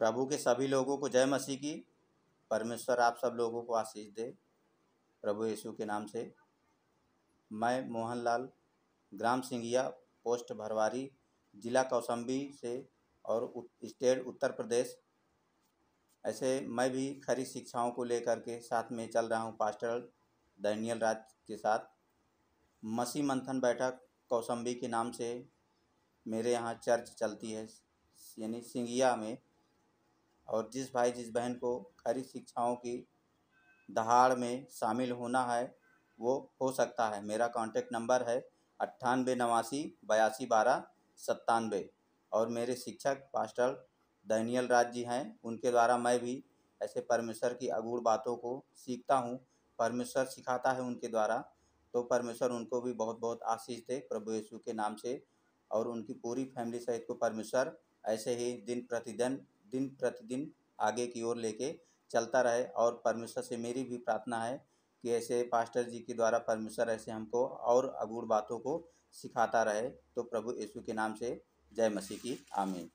प्रभु के सभी लोगों को जय मसीह की परमेश्वर आप सब लोगों को आशीष दे प्रभु यीशु के नाम से मैं मोहनलाल ग्राम सिंघिया पोस्ट भरवारी जिला कौसम्बी से और स्टेट उत्तर प्रदेश ऐसे मैं भी खरी शिक्षाओं को लेकर के साथ में चल रहा हूँ पास्टर दैनियल राज के साथ मसी मंथन बैठक कौसम्बी के नाम से मेरे यहाँ चर्च चलती है यानी सिंघिया में और जिस भाई जिस बहन को खरी शिक्षाओं की दहाड़ में शामिल होना है वो हो सकता है मेरा कांटेक्ट नंबर है अट्ठानबे नवासी बयासी बारह सत्तानवे और मेरे शिक्षक पास्टर दैनियल राज जी हैं उनके द्वारा मैं भी ऐसे परमेश्वर की अगूढ़ बातों को सीखता हूँ परमेश्वर सिखाता है उनके द्वारा तो परमेश्वर उनको भी बहुत बहुत आशीष दे प्रभु यीशु के नाम से और उनकी पूरी फैमिली सहित को परमेश्वर ऐसे ही दिन प्रतिदिन दिन प्रतिदिन आगे की ओर लेके चलता रहे और परमेश्वर से मेरी भी प्रार्थना है कि ऐसे पास्टर जी के द्वारा परमेश्वर ऐसे हमको और अगूढ़ बातों को सिखाता रहे तो प्रभु यीशु के नाम से जय मसीह की आमीन